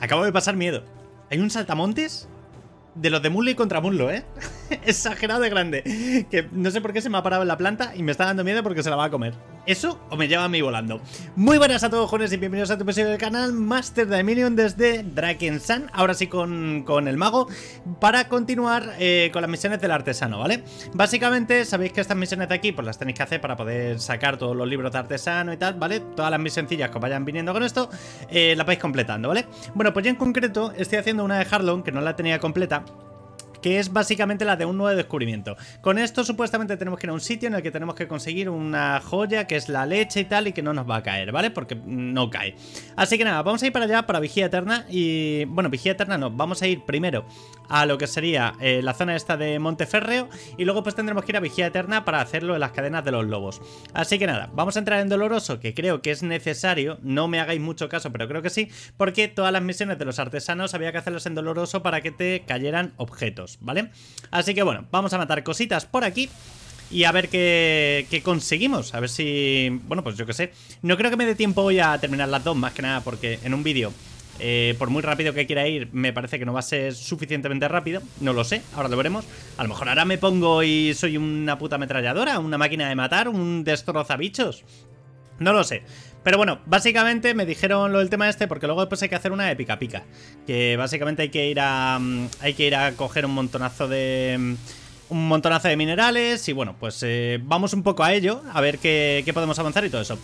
Acabo de pasar miedo. ¿Hay un saltamontes? De los de muslo y muslo, ¿eh? Exagerado de grande. Que no sé por qué se me ha parado en la planta y me está dando miedo porque se la va a comer eso o me lleva a mí volando. Muy buenas a todos, jóvenes, y bienvenidos a tu episodio del canal Master de desde desde Sun. Ahora sí con, el mago, para continuar eh, con las misiones del artesano, ¿vale? Básicamente, sabéis que estas misiones de aquí, pues las tenéis que hacer para poder sacar todos los libros de artesano y tal, ¿vale? Todas las misioncillas que os vayan viniendo con esto, eh, las vais completando, ¿vale? Bueno, pues yo en concreto estoy haciendo una de Harlon, que no la tenía completa que es básicamente la de un nuevo descubrimiento. Con esto supuestamente tenemos que ir a un sitio en el que tenemos que conseguir una joya que es la leche y tal y que no nos va a caer, ¿vale? Porque no cae. Así que nada, vamos a ir para allá, para Vigía Eterna y... Bueno, Vigía Eterna no, vamos a ir primero a lo que sería eh, la zona esta de Monteferreo, y luego pues tendremos que ir a Vigía Eterna para hacerlo en las cadenas de los lobos. Así que nada, vamos a entrar en Doloroso, que creo que es necesario, no me hagáis mucho caso, pero creo que sí, porque todas las misiones de los artesanos había que hacerlas en Doloroso para que te cayeran objetos. ¿vale? Así que bueno, vamos a matar cositas por aquí y a ver qué, conseguimos. A ver si... Bueno, pues yo qué sé. No creo que me dé tiempo hoy a terminar las dos, más que nada porque en un vídeo, eh, por muy rápido que quiera ir, me parece que no va a ser suficientemente rápido. No lo sé, ahora lo veremos. A lo mejor ahora me pongo y soy una puta ametralladora, una máquina de matar, un destrozabichos. No lo sé. Pero bueno, básicamente me dijeron lo del tema este porque luego después hay que hacer una épica pica Que básicamente hay que ir a, mm, hay que ir a coger un montonazo de mm, un montonazo de minerales y bueno, pues eh, vamos un poco a ello, a ver qué, podemos avanzar y todo eso.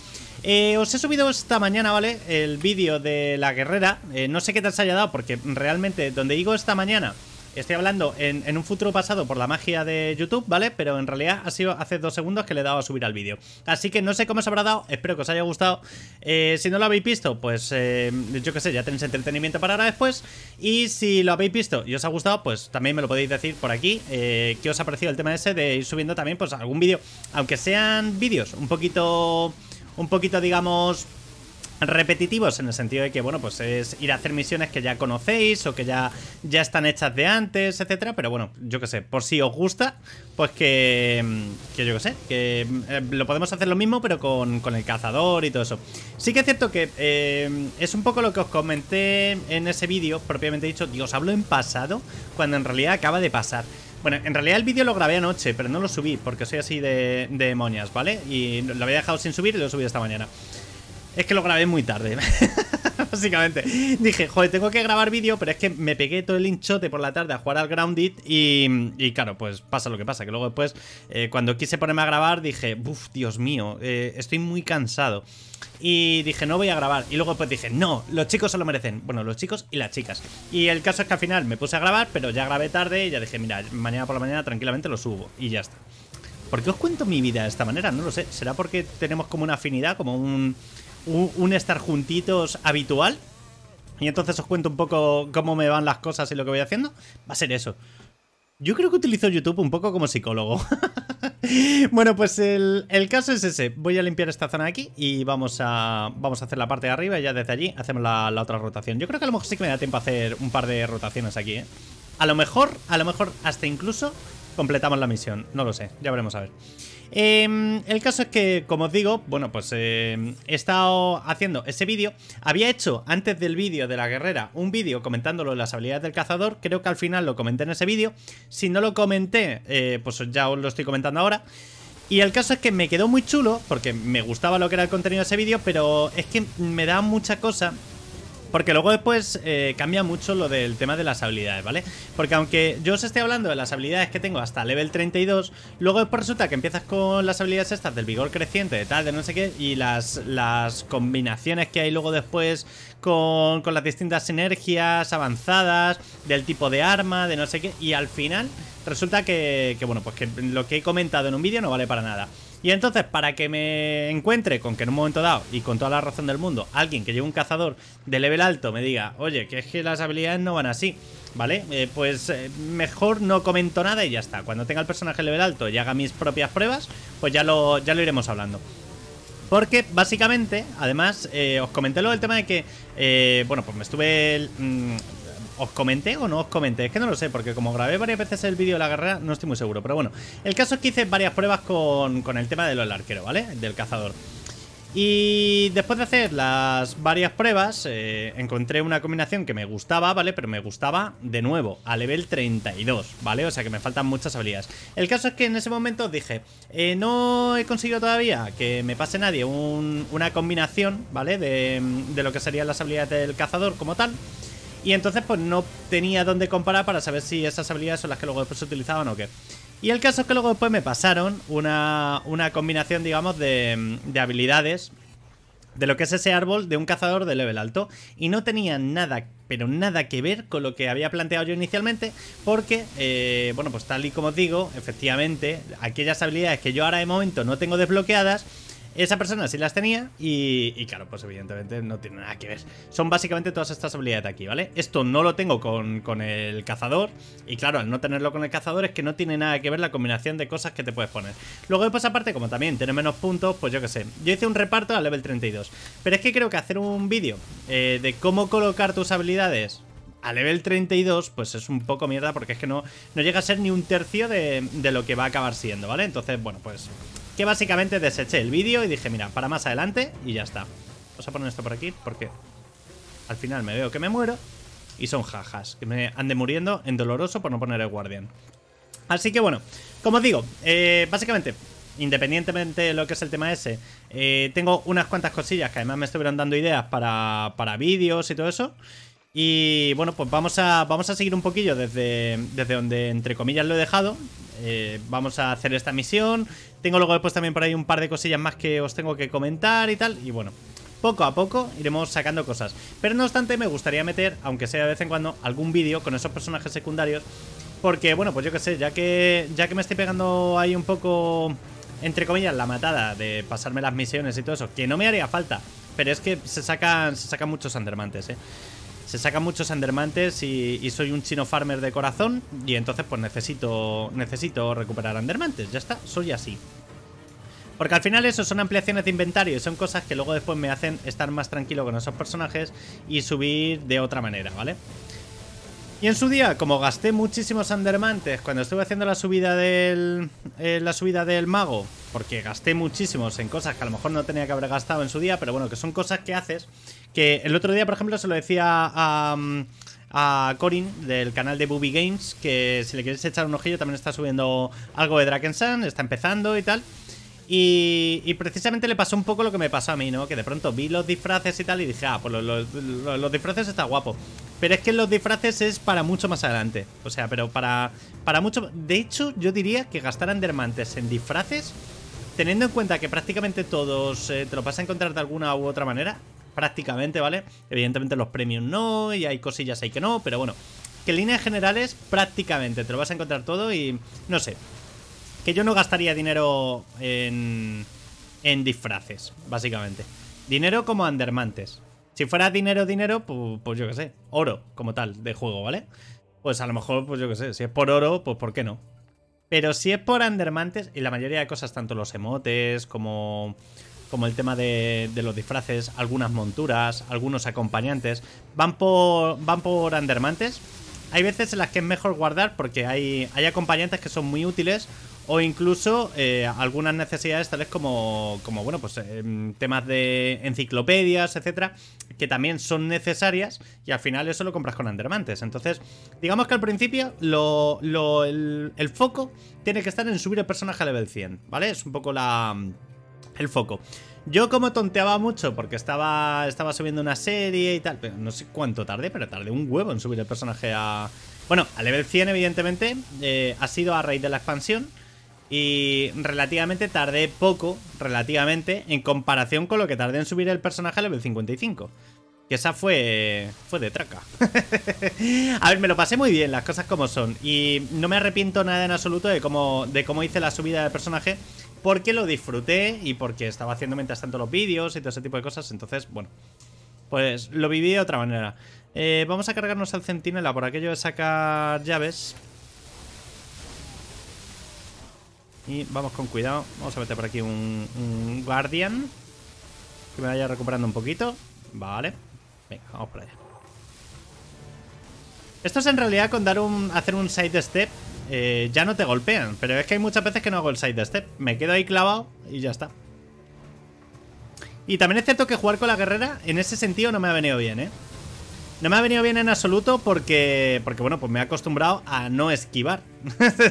Eh, os he subido esta mañana, ¿vale? El vídeo de la guerrera, eh, no sé qué tal se haya dado porque realmente donde digo esta mañana Estoy hablando en, un futuro pasado por la magia de YouTube, ¿vale? Pero en realidad ha sido hace dos segundos que le he dado a subir al vídeo. Así que no sé cómo os habrá dado, espero que os haya gustado. Eh, si no lo habéis visto, pues eh, yo qué sé, ya tenéis entretenimiento para ahora después. Y si lo habéis visto y os ha gustado, pues también me lo podéis decir por aquí. Eh, ¿Qué os ha parecido el tema ese de ir subiendo también pues algún vídeo? Aunque sean vídeos un poquito, un poquito digamos repetitivos en el sentido de que, bueno, pues es ir a hacer misiones que ya conocéis o que ya, ya están hechas de antes, etcétera. Pero bueno, yo que sé, por si os gusta, pues que, que yo que sé, que eh, lo podemos hacer lo mismo, pero con, el cazador y todo eso. Sí que es cierto que eh, es un poco lo que os comenté en ese vídeo, propiamente dicho, os hablo en pasado, cuando en realidad acaba de pasar. Bueno, en realidad el vídeo lo grabé anoche, pero no lo subí porque soy así de, de demonias, ¿vale? Y lo había dejado sin subir y lo subido esta mañana es que lo grabé muy tarde. Básicamente. Dije, joder, tengo que grabar vídeo, pero es que me pegué todo el hinchote por la tarde a jugar al Grounded y, y claro, pues pasa lo que pasa. Que luego después, eh, cuando quise ponerme a grabar, dije, uff, Dios mío, eh, estoy muy cansado. Y dije, no voy a grabar. Y luego pues dije, no, los chicos se lo merecen. Bueno, los chicos y las chicas. Y el caso es que al final me puse a grabar, pero ya grabé tarde y ya dije, mira, mañana por la mañana tranquilamente lo subo. Y ya está. ¿Por qué os cuento mi vida de esta manera? No lo sé. ¿Será porque tenemos como una afinidad, como un un, estar juntitos habitual. Y entonces os cuento un poco cómo me van las cosas y lo que voy haciendo. Va a ser eso. Yo creo que utilizo YouTube un poco como psicólogo. bueno, pues el, el, caso es ese. Voy a limpiar esta zona aquí y vamos a, vamos a hacer la parte de arriba y ya desde allí hacemos la, otra rotación. Yo creo que a lo mejor sí que me da tiempo a hacer un par de rotaciones aquí, ¿eh? A lo mejor, a lo mejor hasta incluso completamos la misión. No lo sé, ya veremos a ver. Eh, el caso es que, como os digo, bueno, pues em, he estado haciendo ese vídeo. Había hecho antes del vídeo de la guerrera un vídeo comentándolo de las habilidades del cazador. Creo que al final lo comenté en ese vídeo. Si no lo comenté, eh, pues ya os lo estoy comentando ahora. Y el caso es que me quedó muy chulo, porque me gustaba lo que era el contenido de ese vídeo, pero es que me da mucha cosa porque luego después eh, cambia mucho lo del tema de las habilidades, ¿vale? Porque aunque yo os esté hablando de las habilidades que tengo hasta level 32, luego después resulta que empiezas con las habilidades estas del vigor creciente, de tal, de no sé qué, y las, las combinaciones que hay luego después con, con las distintas sinergias avanzadas, del tipo de arma, de no sé qué, y al final resulta que, que bueno, pues que lo que he comentado en un vídeo no vale para nada. Y entonces, para que me encuentre con que en un momento dado, y con toda la razón del mundo, alguien que lleve un cazador de level alto me diga, oye, que es que las habilidades no van así, ¿vale? Eh, pues eh, mejor no comento nada y ya está. Cuando tenga el personaje level alto y haga mis propias pruebas, pues ya lo, ya lo iremos hablando. Porque básicamente, además, eh, os comenté lo del tema de que, bueno, pues me estuve mm, ¿Os comenté o no os comenté? Es que no lo sé, porque como grabé varias veces el vídeo de la guerra no estoy muy seguro. Pero bueno, el caso es que hice varias pruebas con, el tema de los arquero, ¿vale? Del cazador. Y después de hacer las varias pruebas, eh, encontré una combinación que me gustaba, ¿vale? Pero me gustaba de nuevo, a nivel 32, ¿vale? O sea que me faltan muchas habilidades. El caso es que en ese momento dije, eh, no he conseguido todavía que me pase nadie una combinación, ¿vale? De, de lo que serían las habilidades del cazador como tal. Y entonces pues no tenía dónde comparar para saber si esas habilidades son las que luego después se utilizaban o qué. Y el caso es que luego después me pasaron una, combinación, digamos, de, habilidades de lo que es ese árbol de un cazador de level alto. Y no tenía nada, pero nada que ver con lo que había planteado yo inicialmente, porque, eh, bueno, pues tal y como os digo, efectivamente, aquellas habilidades que yo ahora de momento no tengo desbloqueadas, esa persona sí las tenía y, y, claro, pues evidentemente no tiene nada que ver. Son básicamente todas estas habilidades de aquí, ¿vale? Esto no lo tengo con, el cazador y claro, al no tenerlo con el cazador es que no tiene nada que ver la combinación de cosas que te puedes poner. Luego después aparte, como también tiene menos puntos, pues yo qué sé. Yo hice un reparto a level 32, pero es que creo que hacer un vídeo eh, de cómo colocar tus habilidades a level 32, pues es un poco mierda porque es que no, no llega a ser ni un tercio de, de, lo que va a acabar siendo, ¿vale? Entonces, bueno, pues que básicamente deseché el vídeo y dije, mira, para más adelante y ya está. Vamos a poner esto por aquí porque al final me veo que me muero y son jajas, que me ande muriendo en doloroso por no poner el guardián. Así que bueno, como os digo, eh, básicamente, independientemente de lo que es el tema ese, eh, tengo unas cuantas cosillas que además me estuvieron dando ideas para, vídeos y todo eso. Y bueno, pues vamos a, vamos a seguir un poquillo desde, desde donde, entre comillas, lo he dejado. Eh, vamos a hacer esta misión, tengo luego después también por ahí un par de cosillas más que os tengo que comentar y tal. Y bueno, poco a poco iremos sacando cosas. Pero no obstante, me gustaría meter, aunque sea de vez en cuando, algún vídeo con esos personajes secundarios. Porque, bueno, pues yo qué sé, ya que, ya que me estoy pegando ahí un poco, entre comillas, la matada de pasarme las misiones y todo eso, que no me haría falta. Pero es que se sacan, se sacan muchos andermantes, ¿eh? se sacan muchos andermantes y, soy un chino farmer de corazón y entonces pues necesito, necesito recuperar andermantes, ya está, soy así. Porque al final eso son ampliaciones de inventario y son cosas que luego después me hacen estar más tranquilo con esos personajes y subir de otra manera, ¿vale? Y en su día, como gasté muchísimos andermantes cuando estuve haciendo la subida del eh, la subida del mago porque gasté muchísimos en cosas que a lo mejor no tenía que haber gastado en su día, pero bueno, que son cosas que haces. Que el otro día, por ejemplo, se lo decía a, mm, a Corin del canal de Booby Games, que si le quieres echar un ojillo también está subiendo algo de Sun. está empezando y tal. Y, y, precisamente le pasó un poco lo que me pasó a mí, ¿no? Que de pronto vi los disfraces y tal y dije, ah, pues los, disfraces está guapo. Pero es que los disfraces es para mucho más adelante. O sea, pero para, para mucho... De hecho, yo diría que gastar andermantes en disfraces teniendo en cuenta que prácticamente todos eh, te los vas a encontrar de alguna u otra manera, prácticamente, ¿vale? Evidentemente los premios no, y hay cosillas ahí que no, pero bueno, que en líneas generales prácticamente te lo vas a encontrar todo y no sé, que yo no gastaría dinero en, en disfraces, básicamente. Dinero como andermantes. Si fuera dinero, dinero, pues, pues yo qué sé, oro como tal de juego, ¿vale? Pues a lo mejor, pues yo qué sé, si es por oro, pues ¿por qué no? Pero si es por Andermantes, y la mayoría de cosas, tanto los emotes como, como el tema de, los disfraces, algunas monturas, algunos acompañantes, van por, van por Andermantes. Hay veces en las que es mejor guardar porque hay, hay acompañantes que son muy útiles o incluso eh, algunas necesidades tales como, como bueno, pues em, temas de enciclopedias, etcétera, que también son necesarias y al final eso lo compras con Andermantes. Entonces, digamos que al principio lo, el, foco tiene que estar en subir el personaje a level 100, ¿vale? Es un poco la el foco. Yo como tonteaba mucho porque estaba, estaba subiendo una serie y tal, pero no sé cuánto tardé, pero tardé un huevo en subir el personaje a... Bueno, a level 100 evidentemente, eh, ha sido a raíz de la expansión, y relativamente tardé poco, relativamente, en comparación con lo que tardé en subir el personaje a level 55. Que esa fue, fue de traca. a ver, me lo pasé muy bien, las cosas como son. Y no me arrepiento nada en absoluto de cómo, de cómo hice la subida del personaje. Porque lo disfruté y porque estaba haciendo mientras tanto los vídeos y todo ese tipo de cosas. Entonces, bueno, pues lo viví de otra manera. Eh, vamos a cargarnos al centinela por aquello de sacar llaves. Y vamos con cuidado. Vamos a meter por aquí un, Guardian. Que me vaya recuperando un poquito. Vale. Venga, vamos por allá. Esto es en realidad con dar un, hacer un side step. Eh, ya no te golpean. Pero es que hay muchas veces que no hago el side step. Me quedo ahí clavado y ya está. Y también es cierto que jugar con la guerrera en ese sentido no me ha venido bien, ¿eh? No me ha venido bien en absoluto porque, porque bueno, pues me he acostumbrado a no esquivar,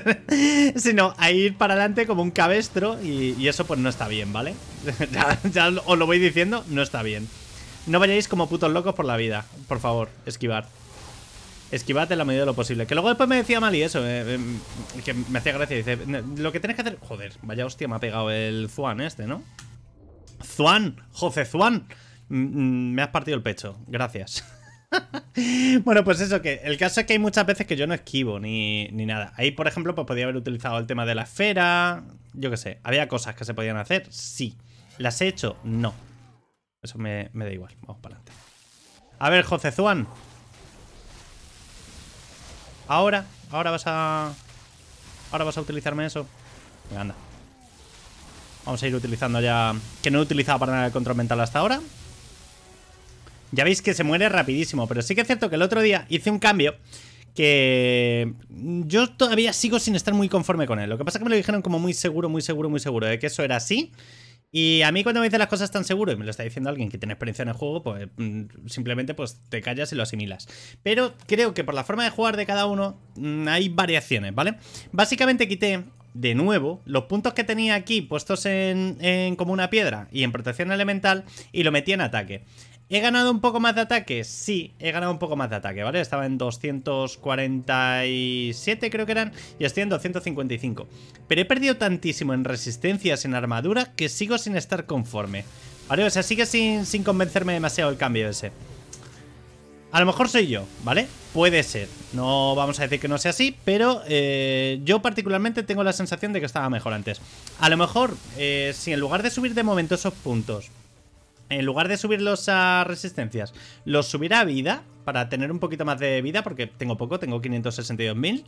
sino a ir para adelante como un cabestro y, eso pues no está bien, ¿vale? ya, os lo voy diciendo, no está bien. No vayáis como putos locos por la vida, por favor, esquivar. Esquivad en la medida de lo posible. Que luego después me decía mal y eso, eh, eh, mm, que me hacía gracia. Dice, lo que tienes que hacer... Joder, vaya hostia, me ha pegado el Zuan este, ¿no? Zuan, José Zuan. Mm, mm, me has partido el pecho, gracias. bueno, pues eso, que el caso es que hay muchas veces que yo no esquivo ni, nada. Ahí, por ejemplo, pues podía haber utilizado el tema de la esfera, yo qué sé. ¿Había cosas que se podían hacer? Sí. ¿Las he hecho? No. Eso me, me da igual. Vamos para adelante. A ver, José Zuan. Ahora, ahora vas a... Ahora vas a utilizarme eso. Venga, anda. Vamos a ir utilizando ya... Que no he utilizado para nada el control mental hasta ahora. Ya veis que se muere rapidísimo, pero sí que es cierto que el otro día hice un cambio que yo todavía sigo sin estar muy conforme con él. Lo que pasa es que me lo dijeron como muy seguro, muy seguro, muy seguro de ¿eh? que eso era así. Y a mí cuando me dicen las cosas tan seguro y me lo está diciendo alguien que tiene experiencia en el juego, pues mm, simplemente pues te callas y lo asimilas. Pero creo que por la forma de jugar de cada uno mm, hay variaciones, ¿vale? Básicamente quité de nuevo los puntos que tenía aquí puestos en, en, como una piedra y en protección elemental y lo metí en ataque. ¿He ganado un poco más de ataque? Sí, he ganado un poco más de ataque, ¿vale? Estaba en 247 creo que eran y estoy en 255. Pero he perdido tantísimo en resistencias, en armadura, que sigo sin estar conforme. ¿Vale? O sea, sigue sin, convencerme demasiado el cambio ese. A lo mejor soy yo, ¿vale? Puede ser. No vamos a decir que no sea así, pero eh, yo particularmente tengo la sensación de que estaba mejor antes. A lo mejor, eh, si en lugar de subir de momento esos puntos en lugar de subirlos a resistencias, los subiré a vida para tener un poquito más de vida, porque tengo poco, tengo 562.000.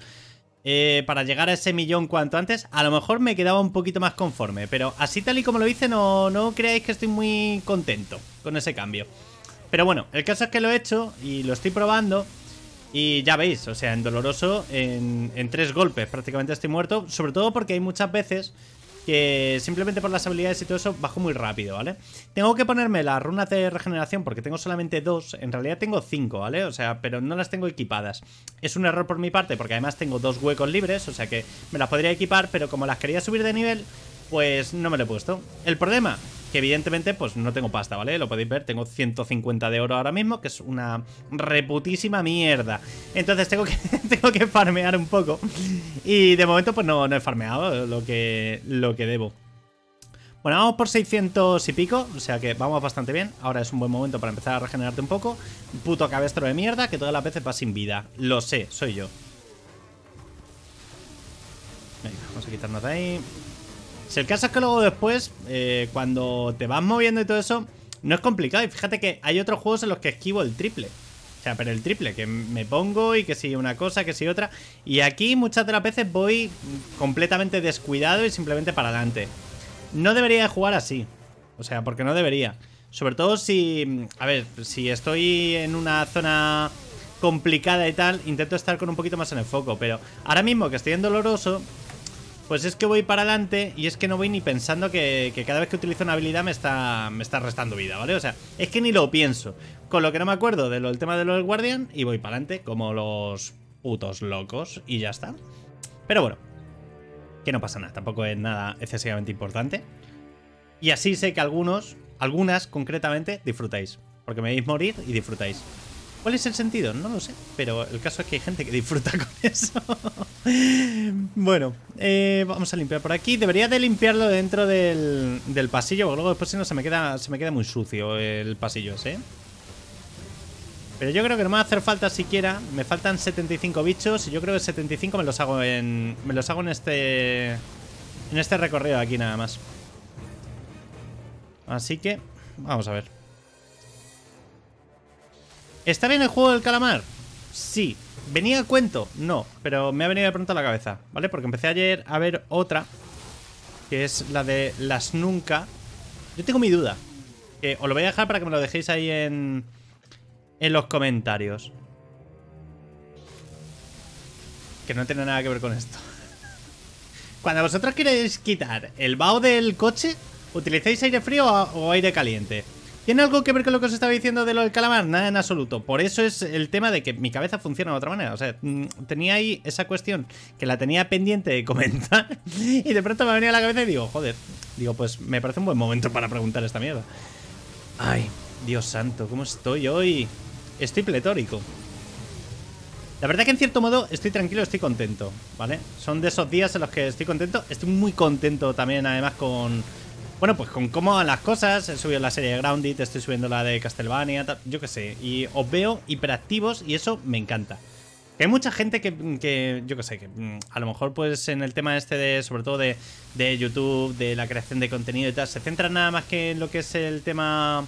Eh, para llegar a ese millón cuanto antes, a lo mejor me quedaba un poquito más conforme, pero así tal y como lo hice, no, no creáis que estoy muy contento con ese cambio. Pero bueno, el caso es que lo he hecho y lo estoy probando. Y ya veis, o sea, en doloroso, en tres golpes prácticamente estoy muerto, sobre todo porque hay muchas veces que simplemente por las habilidades y todo eso bajo muy rápido, ¿vale? Tengo que ponerme la runa de regeneración porque tengo solamente dos, en realidad tengo cinco, ¿vale? O sea, pero no las tengo equipadas. Es un error por mi parte porque además tengo dos huecos libres, o sea que me las podría equipar, pero como las quería subir de nivel, pues no me lo he puesto. El problema, que evidentemente pues no tengo pasta, ¿vale? Lo podéis ver, tengo 150 de oro ahora mismo, que es una reputísima mierda. Entonces tengo que, tengo que farmear un poco. Y de momento pues no, no he farmeado lo que, lo que debo. Bueno, vamos por 600 y pico, o sea que vamos bastante bien. Ahora es un buen momento para empezar a regenerarte un poco. Puto cabestro de mierda que todas las veces va sin vida. Lo sé, soy yo. vamos a quitarnos de ahí. Si el caso es que luego después, eh, cuando te vas moviendo y todo eso, no es complicado. Y fíjate que hay otros juegos en los que esquivo el triple. O sea, pero el triple, que me pongo y que si una cosa, que si otra. Y aquí muchas de las veces voy completamente descuidado y simplemente para adelante. No debería jugar así. O sea, porque no debería. Sobre todo si, a ver, si estoy en una zona complicada y tal, intento estar con un poquito más en el foco. Pero ahora mismo que estoy en doloroso, pues es que voy para adelante y es que no voy ni pensando que, cada vez que utilizo una habilidad me está, me está restando vida, ¿vale? O sea, es que ni lo pienso. Con lo que no me acuerdo del tema de lo del y voy para adelante como los putos locos y ya está. Pero bueno, que no pasa nada, tampoco es nada excesivamente importante. Y así sé que algunos, algunas concretamente, disfrutáis. Porque me veis morir y disfrutáis. ¿Cuál es el sentido? No lo sé, pero el caso es que hay gente que disfruta con eso. bueno, eh, vamos a limpiar por aquí. Debería de limpiarlo dentro del, del pasillo, porque luego después si no se me queda, se me queda muy sucio el pasillo ese. ¿eh? Pero yo creo que no me va a hacer falta siquiera. Me faltan 75 bichos y yo creo que 75 me los hago en. Me los hago en este. En este recorrido aquí nada más. Así que. Vamos a ver. ¿Está bien el juego del calamar? Sí. ¿Venía a cuento? No, pero me ha venido de pronto a la cabeza, ¿vale? Porque empecé ayer a ver otra, que es la de las nunca. Yo tengo mi duda. Que eh, os lo voy a dejar para que me lo dejéis ahí en, en los comentarios. Que no tiene nada que ver con esto. Cuando vosotros queréis quitar el vaho del coche, ¿utilicéis aire frío o aire caliente? ¿Tiene algo que ver con lo que os estaba diciendo de lo del calamar? Nada en absoluto. Por eso es el tema de que mi cabeza funciona de otra manera. O sea, mm, tenía ahí esa cuestión que la tenía pendiente de comentar y de pronto me venía a la cabeza y digo, joder, digo, pues me parece un buen momento para preguntar esta mierda. Ay, Dios santo, ¿cómo estoy hoy? Estoy pletórico. La verdad que en cierto modo estoy tranquilo, estoy contento, ¿vale? Son de esos días en los que estoy contento. Estoy muy contento también además con bueno, pues con cómo van las cosas, he subido la serie de Grounded, estoy subiendo la de Castlevania, yo qué sé, y os veo hiperactivos y eso me encanta. hay mucha gente que, yo qué sé, que mm, a lo mejor pues en el tema este de, sobre todo de, de YouTube, de la creación de contenido y tal, se centra nada más que en lo que es el tema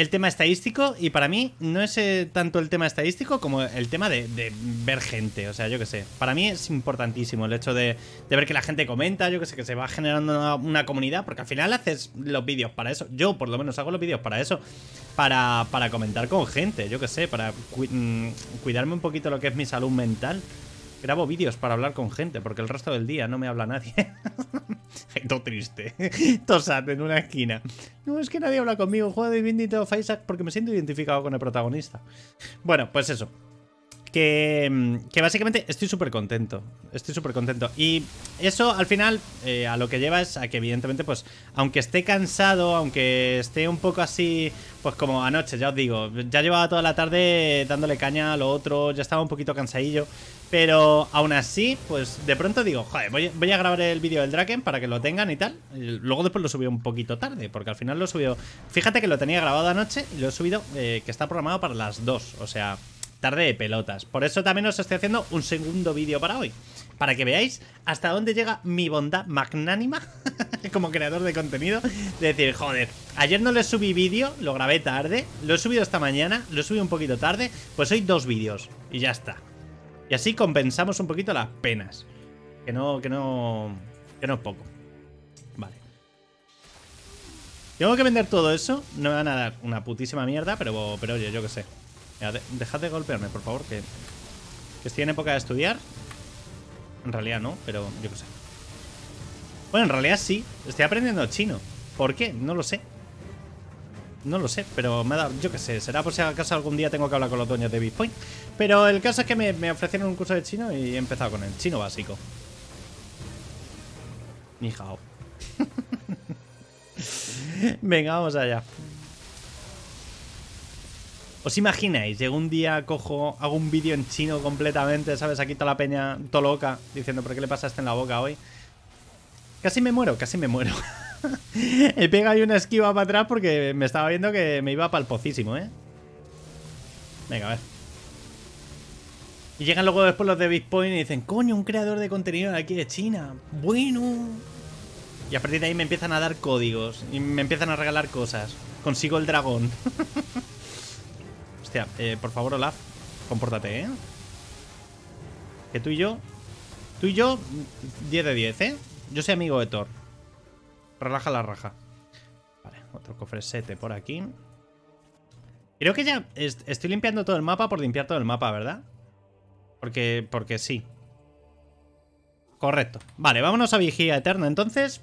el tema estadístico y para mí no es eh, tanto el tema estadístico como el tema de, ver gente, o sea, yo qué sé. Para mí es importantísimo el hecho de, ver que la gente comenta, yo que sé, que se va generando una, comunidad, porque al final haces los vídeos para eso. Yo por lo menos hago los vídeos para eso, para, comentar con gente, yo que sé, para mm, cuidarme un poquito lo que es mi salud mental grabo vídeos para hablar con gente, porque el resto del día no me habla nadie. Todo triste. Tosate en una esquina. No, es que nadie habla conmigo. Juego de Vindito of porque me siento identificado con el protagonista. Bueno, pues eso. Que, mm, que básicamente estoy súper contento. Estoy súper contento. Y eso al final eh, a lo que lleva es a que evidentemente pues aunque esté cansado, aunque esté un poco así pues como anoche, ya os digo, ya llevaba toda la tarde dándole caña a lo otro, ya estaba un poquito cansadillo. Pero aún así, pues de pronto digo, joder, voy, a grabar el vídeo del Draken para que lo tengan y tal. Luego después lo subí un poquito tarde, porque al final lo subido. Fíjate que lo tenía grabado anoche y lo he subido, eh, que está programado para las 2, o sea, tarde de pelotas. Por eso también os estoy haciendo un segundo vídeo para hoy, para que veáis hasta dónde llega mi bondad magnánima como creador de contenido. decir, joder, ayer no le subí vídeo, lo grabé tarde, lo he subido esta mañana, lo subí un poquito tarde, pues hoy dos vídeos y ya está. Y así compensamos un poquito las penas. Que no, que no, que no es poco. Vale. Tengo que vender todo eso. No me van a dar una putísima mierda, pero, pero oye, yo qué sé. dejad de golpearme, por favor, que, que estoy en época de estudiar. En realidad no, pero yo qué sé. Bueno, en realidad sí. Estoy aprendiendo chino. ¿Por qué? No lo sé. No lo sé, pero me ha dado, yo qué sé, será por si acaso algún día tengo que hablar con los dueños de Bitcoin. Pero el caso es que me, ofrecieron un curso de chino y he empezado con el chino básico. Ni Venga, vamos allá. ¿Os imagináis? Llego un día, cojo, hago un vídeo en chino completamente, ¿sabes? Aquí toda la peña, todo loca, diciendo, ¿por qué le pasa esto en la boca hoy? Casi me muero, casi me muero. He pegado ahí una esquiva para atrás porque me estaba viendo que me iba palpocísimo, ¿eh? Venga, a ver. Y llegan luego después los de Bitcoin y dicen, coño, un creador de contenido de aquí de China. Bueno. Y a partir de ahí me empiezan a dar códigos y me empiezan a regalar cosas. Consigo el dragón. Hostia, eh, por favor, Olaf, compórtate, ¿eh? Que tú y yo... Tú y yo, 10 de 10, ¿eh? Yo soy amigo de Thor. Relaja la raja. Vale, otro cofresete por aquí. Creo que ya estoy limpiando todo el mapa por limpiar todo el mapa, ¿verdad? Porque, porque sí. Correcto. Vale, vámonos a Vigía Eterna entonces.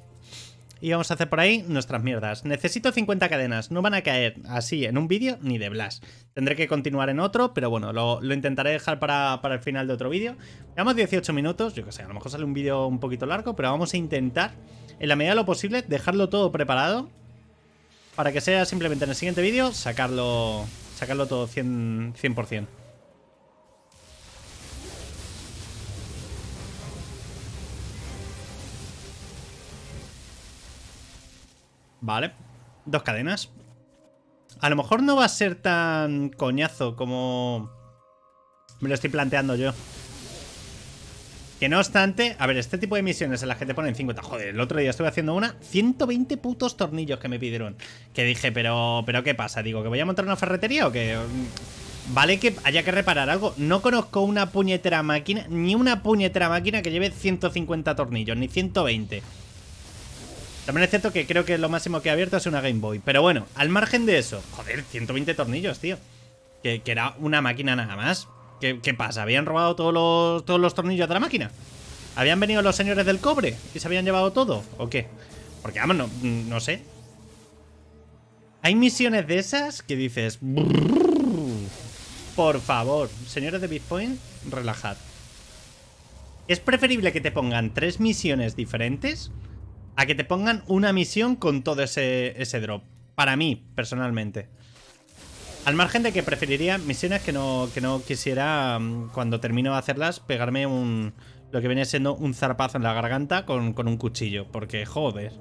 Y vamos a hacer por ahí nuestras mierdas. Necesito 50 cadenas. No van a caer así en un vídeo ni de Blas. Tendré que continuar en otro, pero bueno, lo, intentaré dejar para, para, el final de otro vídeo. Llevamos 18 minutos. Yo que sé, a lo mejor sale un vídeo un poquito largo, pero vamos a intentar en la medida de lo posible, dejarlo todo preparado para que sea simplemente en el siguiente vídeo sacarlo, sacarlo todo 100%. 100%. Vale, dos cadenas. A lo mejor no va a ser tan coñazo como me lo estoy planteando yo. Que no obstante, a ver, este tipo de misiones en las que te ponen 50, joder, el otro día estuve haciendo una, 120 putos tornillos que me pidieron. Que dije, pero, pero ¿qué pasa? Digo, ¿que voy a montar una ferretería o que mm, Vale que haya que reparar algo. No conozco una puñetera máquina, ni una puñetera máquina que lleve 150 tornillos, ni 120. También es cierto que creo que lo máximo que he abierto es una Game Boy. Pero bueno, al margen de eso, joder, 120 tornillos, tío. Que, que era una máquina nada más. ¿Qué, pasa? ¿Habían robado todos los, todos los tornillos de la máquina? ¿Habían venido los señores del cobre y se habían llevado todo? ¿O qué? Porque, vamos, no, no sé. Hay misiones de esas que dices... Por favor, señores de Bitcoin, relajad. Es preferible que te pongan tres misiones diferentes a que te pongan una misión con todo ese, ese drop. Para mí, personalmente. Al margen de que preferiría misiones que no, que no quisiera, mm, cuando termino de hacerlas, pegarme un lo que viene siendo un zarpazo en la garganta con, un cuchillo. Porque, joder.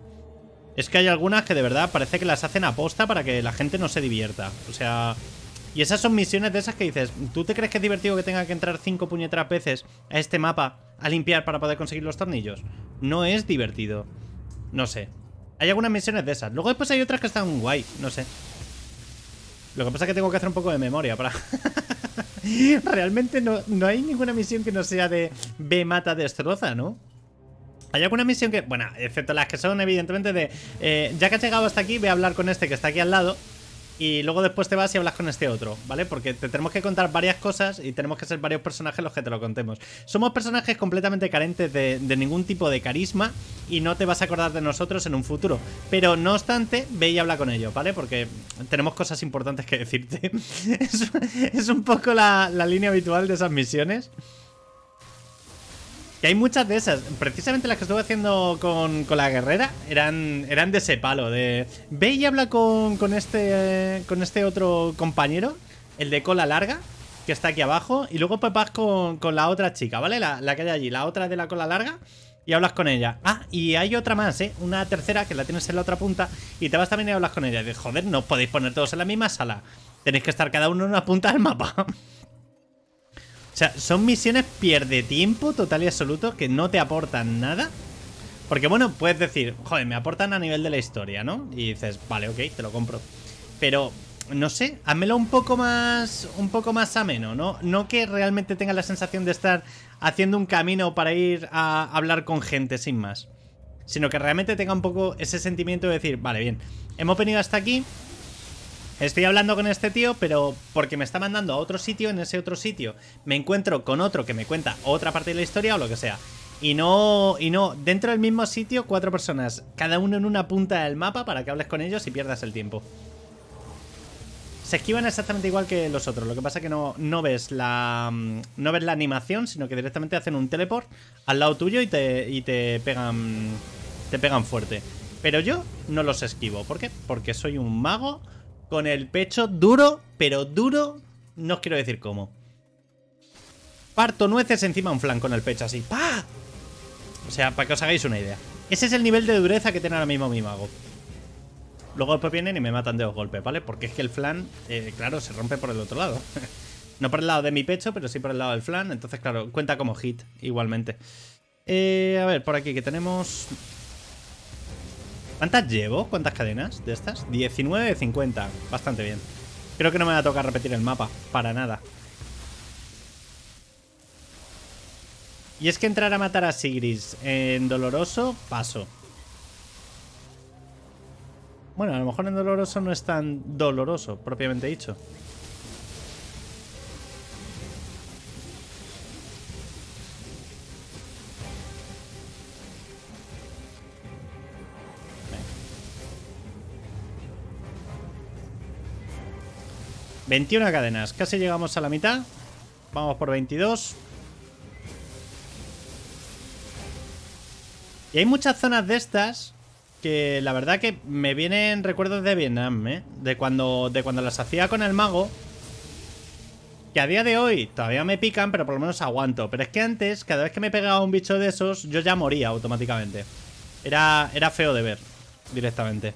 Es que hay algunas que de verdad parece que las hacen aposta para que la gente no se divierta. O sea... Y esas son misiones de esas que dices, ¿tú te crees que es divertido que tenga que entrar cinco puñetras veces a este mapa a limpiar para poder conseguir los tornillos? No es divertido. No sé. Hay algunas misiones de esas. Luego después hay otras que están guay, no sé. Lo que pasa es que tengo que hacer un poco de memoria para... Realmente no, no hay ninguna misión que no sea de b mata, destroza, ¿no? Hay alguna misión que, bueno, excepto las que son evidentemente de, eh, ya que ha llegado hasta aquí, voy a hablar con este que está aquí al lado y luego después te vas y hablas con este otro, ¿vale? Porque te tenemos que contar varias cosas y tenemos que ser varios personajes los que te lo contemos. Somos personajes completamente carentes de, ningún tipo de carisma y no te vas a acordar de nosotros en un futuro. Pero no obstante, ve y habla con ellos, ¿vale? Porque tenemos cosas importantes que decirte. es, un poco la línea habitual de esas misiones. Y hay muchas de esas. Precisamente las que estuve haciendo con, la guerrera eran, eran de ese palo. De ve y habla con, con este, con este otro compañero, el de cola larga, que está aquí abajo. Y luego pues vas con, la otra chica, ¿vale? La, que hay allí, la otra de la cola larga. Y hablas con ella. Ah, y hay otra más, ¿eh? Una tercera que la tienes en la otra punta. Y te vas también y hablas con ella. Y dices, joder, no podéis poner todos en la misma sala. Tenéis que estar cada uno en una punta del mapa. O sea, son misiones pierde tiempo total y absoluto que no te aportan nada. Porque bueno, puedes decir, joder, me aportan a nivel de la historia, ¿no? Y dices, vale, ok, te lo compro. Pero, no sé, házmelo un poco más. Un poco más ameno, ¿no? No que realmente tenga la sensación de estar haciendo un camino para ir a hablar con gente sin más. Sino que realmente tenga un poco ese sentimiento de decir, vale, bien, hemos venido hasta aquí, Estoy hablando con este tío, pero porque me está mandando a otro sitio, en ese otro sitio me encuentro con otro que me cuenta otra parte de la historia o lo que sea. Y no, y no, dentro del mismo sitio, cuatro personas, cada uno en una punta del mapa para que hables con ellos y pierdas el tiempo. Se esquivan exactamente igual que los otros, lo que pasa es que no, no, ves, la, mm, no ves la animación, sino que directamente hacen un teleport al lado tuyo y te, y te pegan te pegan fuerte. Pero yo no los esquivo, ¿por qué? Porque soy un mago con el pecho duro, pero duro, no os quiero decir cómo. Parto nueces encima un flan con el pecho así. ¡Pah! O sea, para que os hagáis una idea. Ese es el nivel de dureza que tiene ahora mismo mi mago. Luego después vienen y me matan de dos golpes, ¿vale? Porque es que el flan, eh, claro, se rompe por el otro lado. no por el lado de mi pecho, pero sí por el lado del flan. Entonces, claro, cuenta como hit igualmente. Eh, a ver, por aquí que tenemos... ¿Cuántas llevo? ¿Cuántas cadenas de estas? 19 de 50. Bastante bien. Creo que no me va a tocar repetir el mapa. Para nada. Y es que entrar a matar a Sigris en doloroso, paso. Bueno, a lo mejor en doloroso no es tan doloroso, propiamente dicho. 21 cadenas, casi llegamos a la mitad Vamos por 22 Y hay muchas zonas de estas Que la verdad que me vienen recuerdos de Vietnam, ¿eh? De cuando, de cuando las hacía con el mago que a día de hoy todavía me pican, pero por lo menos aguanto. Pero es que antes, cada vez que me pegaba un bicho de esos, yo ya moría automáticamente. Era, era feo de ver, directamente.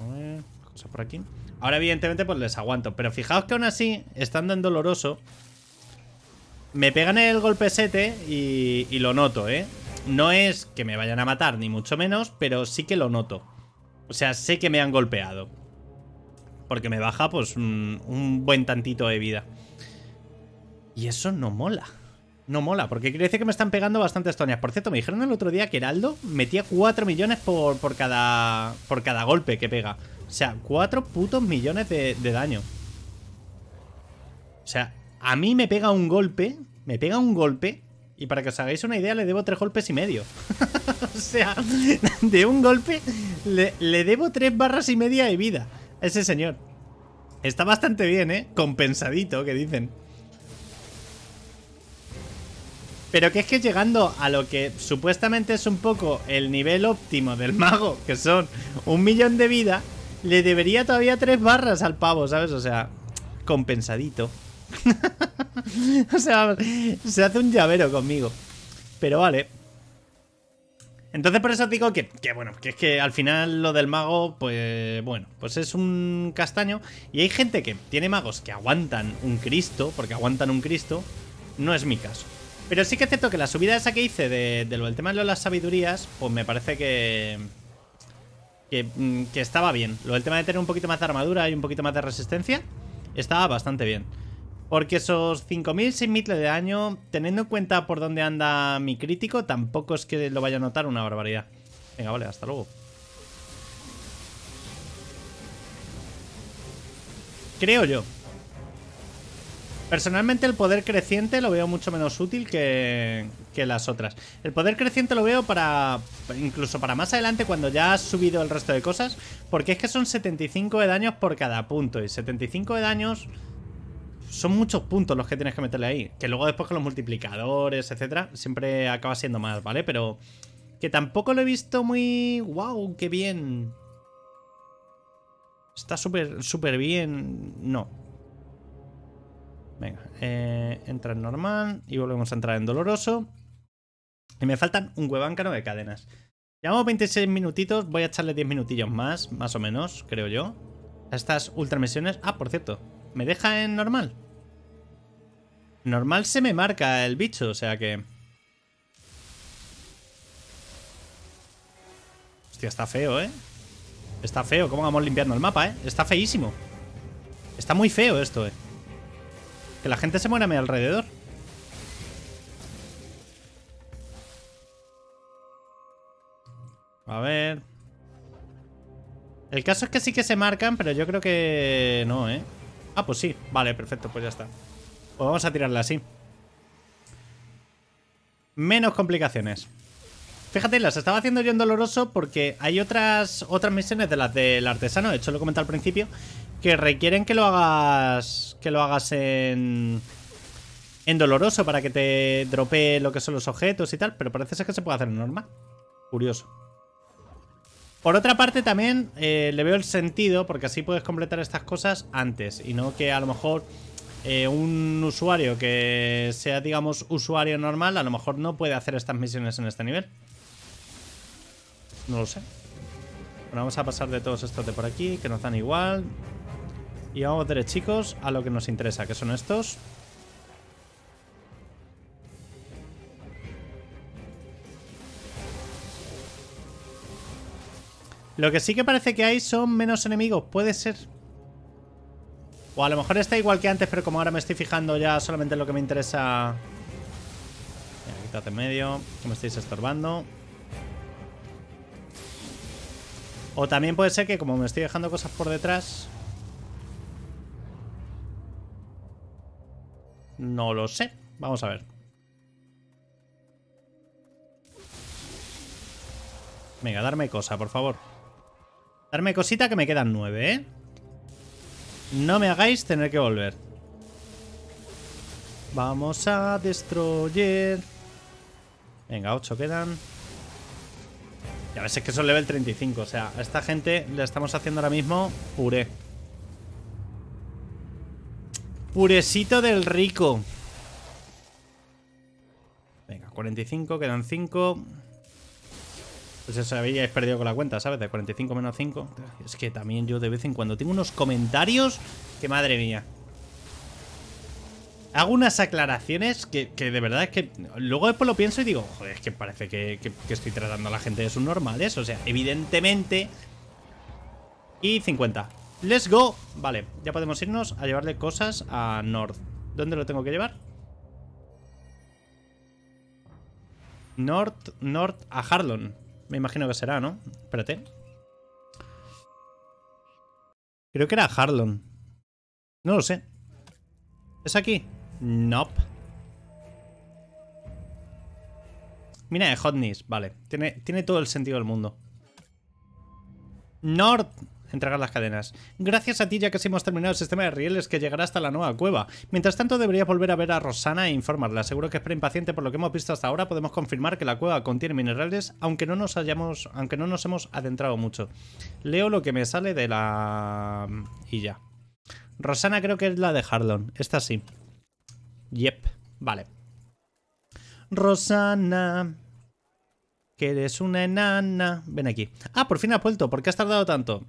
A ver por aquí. Ahora, evidentemente, pues les aguanto. Pero fijaos que aún así, estando en doloroso, me pegan el golpe y, y lo noto, ¿eh? No es que me vayan a matar, ni mucho menos, pero sí que lo noto. O sea, sé que me han golpeado. Porque me baja, pues, un, buen tantito de vida. Y eso no mola. No mola, porque quiere decir que me están pegando bastantes toñas Por cierto, me dijeron el otro día que Heraldo metía 4 millones por, cada, por cada golpe que pega. O sea, 4 putos millones de, daño. O sea, a mí me pega un golpe, me pega un golpe, y para que os hagáis una idea, le debo tres golpes y medio. o sea, de un golpe le, le, debo tres barras y media de vida a ese señor. Está bastante bien, ¿eh? Compensadito, que dicen. Pero que es que llegando a lo que supuestamente es un poco el nivel óptimo del mago, que son un millón de vida, le debería todavía tres barras al pavo, ¿sabes? O sea, compensadito. o sea, se hace un llavero conmigo. Pero vale. Entonces por eso digo que, que, bueno, que es que al final lo del mago, pues bueno, pues es un castaño. Y hay gente que tiene magos que aguantan un Cristo, porque aguantan un Cristo. No es mi caso. Pero sí que acepto que la subida esa que hice de, de lo del tema de las sabidurías, pues me parece que... Mm, que, estaba bien. Lo del tema de tener un poquito más de armadura y un poquito más de resistencia, estaba bastante bien. Porque esos 5.000, 6.000 de daño, teniendo en cuenta por dónde anda mi crítico, tampoco es que lo vaya a notar una barbaridad. Venga, vale, hasta luego. Creo yo. Personalmente el poder creciente lo veo mucho menos útil que, que las otras. El poder creciente lo veo para incluso para más adelante cuando ya has subido el resto de cosas, porque es que son 75 de daños por cada punto y 75 de daños son muchos puntos los que tienes que meterle ahí, que luego después con los multiplicadores, etcétera, siempre acaba siendo más, ¿vale? Pero que tampoco lo he visto muy wow, qué bien. Está súper súper bien, no. Venga, eh, entra en normal y volvemos a entrar en doloroso. Y me faltan un hueváncano de cadenas. Llevamos 26 minutitos, voy a echarle 10 minutillos más, más o menos, creo yo. A estas ultramisiones. Ah, por cierto, ¿me deja en normal? Normal se me marca el bicho, o sea que... Hostia, está feo, ¿eh? Está feo, ¿cómo vamos limpiando el mapa, eh? Está feísimo. Está muy feo esto, eh. Que la gente se muera a mi alrededor. A ver. El caso es que sí que se marcan, pero yo creo que no, ¿eh? Ah, pues sí. Vale, perfecto, pues ya está. Pues vamos a tirarla así. Menos complicaciones. Fíjate, las estaba haciendo yo en doloroso porque hay otras, otras misiones de las del artesano, de hecho lo comenté al principio, que requieren que lo hagas que lo hagas en en doloroso para que te dropee lo que son los objetos y tal, pero parece ser que se puede hacer en normal. Curioso. Por otra parte también eh, le veo el sentido porque así puedes completar estas cosas antes y no que a lo mejor eh, un usuario que sea digamos usuario normal a lo mejor no puede hacer estas misiones en este nivel. No lo sé. Bueno, vamos a pasar de todos estos de por aquí que nos dan igual. Y vamos a chicos a lo que nos interesa, que son estos. Lo que sí que parece que hay son menos enemigos, puede ser. O a lo mejor está igual que antes, pero como ahora me estoy fijando ya solamente en lo que me interesa... Mira, quítate en medio, que me estáis estorbando. O también puede ser que como me estoy dejando cosas por detrás... No lo sé. Vamos a ver. Venga, darme cosa, por favor. Darme cosita que me quedan nueve, ¿eh? No me hagáis tener que volver. Vamos a destruir. Venga, ocho quedan. Ya ves, es que son level 35. O sea, a esta gente la estamos haciendo ahora mismo puré. Purecito del rico. Venga, 45, quedan 5. Pues eso habéis perdido con la cuenta, ¿sabes? De 45 menos 5. Es que también yo de vez en cuando tengo unos comentarios que madre mía. Hago unas aclaraciones que, de verdad es que luego después lo pienso y digo, joder, es que parece que, estoy tratando a la gente de normales. O sea, evidentemente... Y 50. ¡Let's go! Vale, ya podemos irnos a llevarle cosas a North. ¿Dónde lo tengo que llevar? North, North a Harlon. Me imagino que será, ¿no? Espérate. Creo que era Harlon. No lo sé. ¿Es aquí? Nope. Mira, de eh, Hotneys. vale. Tiene, tiene todo el sentido del mundo. North entregar las cadenas. Gracias a ti ya que hemos terminado el sistema de rieles que llegará hasta la nueva cueva. Mientras tanto deberías volver a ver a Rosana e informarla. Seguro que espera impaciente por lo que hemos visto hasta ahora. Podemos confirmar que la cueva contiene minerales aunque no nos hayamos, aunque no nos hemos adentrado mucho. Leo lo que me sale de la... y ya. Rosana creo que es la de Harlon. Esta sí. Yep. Vale. Rosana, que eres una enana. Ven aquí. Ah, por fin ha vuelto. ¿Por qué has tardado tanto?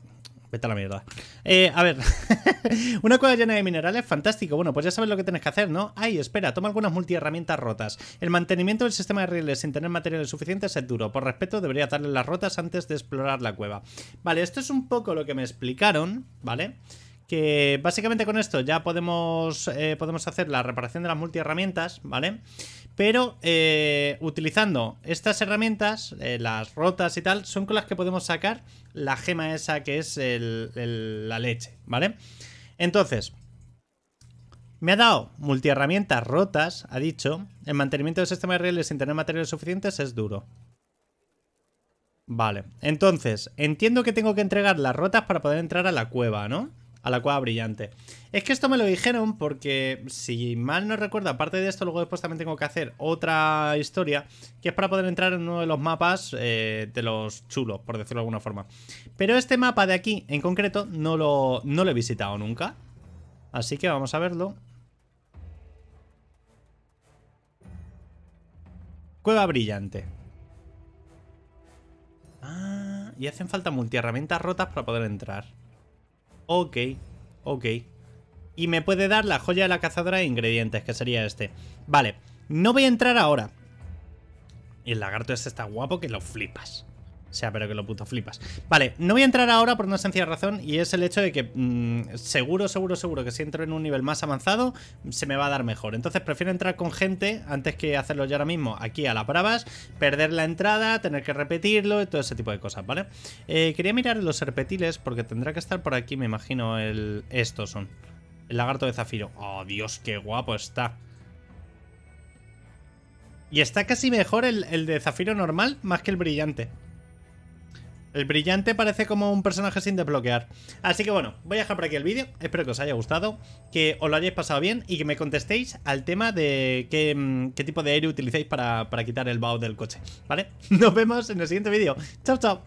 Vete a la mierda. Eh, a ver, una cueva llena de minerales, fantástico. Bueno, pues ya sabes lo que tienes que hacer, ¿no? Ay, espera, toma algunas multiherramientas rotas. El mantenimiento del sistema de rieles sin tener materiales suficientes es duro. Por respeto, debería darle las rotas antes de explorar la cueva. Vale, esto es un poco lo que me explicaron, ¿vale? vale que básicamente con esto ya podemos, eh, podemos hacer la reparación de las multiherramientas, ¿vale? Pero eh, utilizando estas herramientas, eh, las rotas y tal, son con las que podemos sacar la gema esa que es la leche, ¿vale? Entonces, me ha dado multiherramientas rotas, ha dicho. El mantenimiento del sistema de rieles sin tener materiales suficientes es duro. Vale, entonces, entiendo que tengo que entregar las rotas para poder entrar a la cueva, ¿no? A la cueva brillante. Es que esto me lo dijeron porque, si mal no recuerdo, aparte de esto, luego después también tengo que hacer otra historia, que es para poder entrar en uno de los mapas eh, de los chulos, por decirlo de alguna forma. Pero este mapa de aquí, en concreto, no lo, no lo he visitado nunca. Así que vamos a verlo. Cueva brillante. Ah, y hacen falta multiherramientas rotas para poder entrar. Ok, ok. Y me puede dar la joya de la cazadora de ingredientes, que sería este. Vale, no voy a entrar ahora. Y el lagarto este está guapo que lo flipas. O sea, pero que lo puto flipas. Vale, no voy a entrar ahora por una sencilla razón y es el hecho de que mm, seguro, seguro, seguro que si entro en un nivel más avanzado se me va a dar mejor. Entonces prefiero entrar con gente antes que hacerlo ya ahora mismo aquí a la bravas, perder la entrada, tener que repetirlo y todo ese tipo de cosas, ¿vale? Eh, quería mirar los serpetiles porque tendrá que estar por aquí, me imagino, el... estos son. El lagarto de zafiro. Oh, Dios, qué guapo está. Y está casi mejor el, el de zafiro normal más que el brillante. El brillante parece como un personaje sin desbloquear. Así que bueno, voy a dejar por aquí el vídeo. Espero que os haya gustado, que os lo hayáis pasado bien y que me contestéis al tema de qué, mm, tipo de aire utilicéis para, para quitar el baúl del coche. ¿Vale? Nos vemos en el siguiente vídeo. Chao, chao.